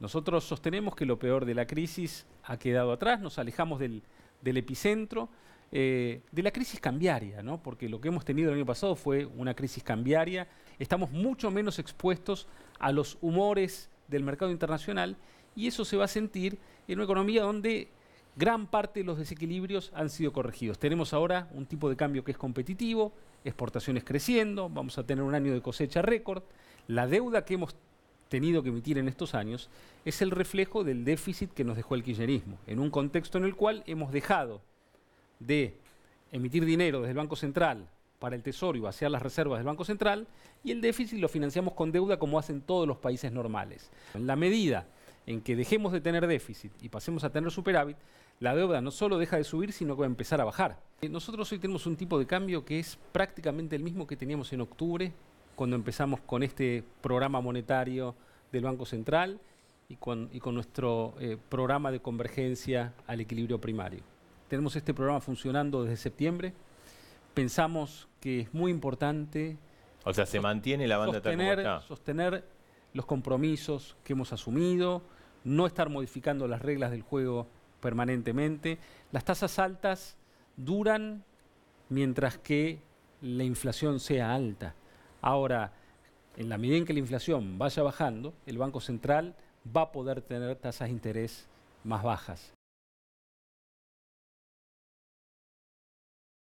Nosotros sostenemos que lo peor de la crisis ha quedado atrás, nos alejamos del, epicentro eh, de la crisis cambiaria, ¿no? porque lo que hemos tenido el año pasado fue una crisis cambiaria, estamos mucho menos expuestos a los humores del mercado internacional y eso se va a sentir en una economía donde gran parte de los desequilibrios han sido corregidos. Tenemos ahora un tipo de cambio que es competitivo, exportaciones creciendo, vamos a tener un año de cosecha récord, la deuda que hemos tenido, tenido que emitir en estos años es el reflejo del déficit que nos dejó el kirchnerismo, en un contexto en el cual hemos dejado de emitir dinero desde el Banco Central para el Tesoro y vaciar las reservas del Banco Central, y el déficit lo financiamos con deuda como hacen todos los países normales. En la medida en que dejemos de tener déficit y pasemos a tener superávit, la deuda no solo deja de subir, sino que va a empezar a bajar. Nosotros hoy tenemos un tipo de cambio que es prácticamente el mismo que teníamos en octubre cuando empezamos con este programa monetario del Banco Central y con, nuestro eh, programa de convergencia al equilibrio primario. Tenemos este programa funcionando desde septiembre. Pensamos que es muy importante. O sea, se mantiene la banda sostener, sostener los compromisos que hemos asumido, no estar modificando las reglas del juego permanentemente. Las tasas altas duran mientras que la inflación sea alta. Ahora, en la medida en que la inflación vaya bajando, el Banco Central va a poder tener tasas de interés más bajas.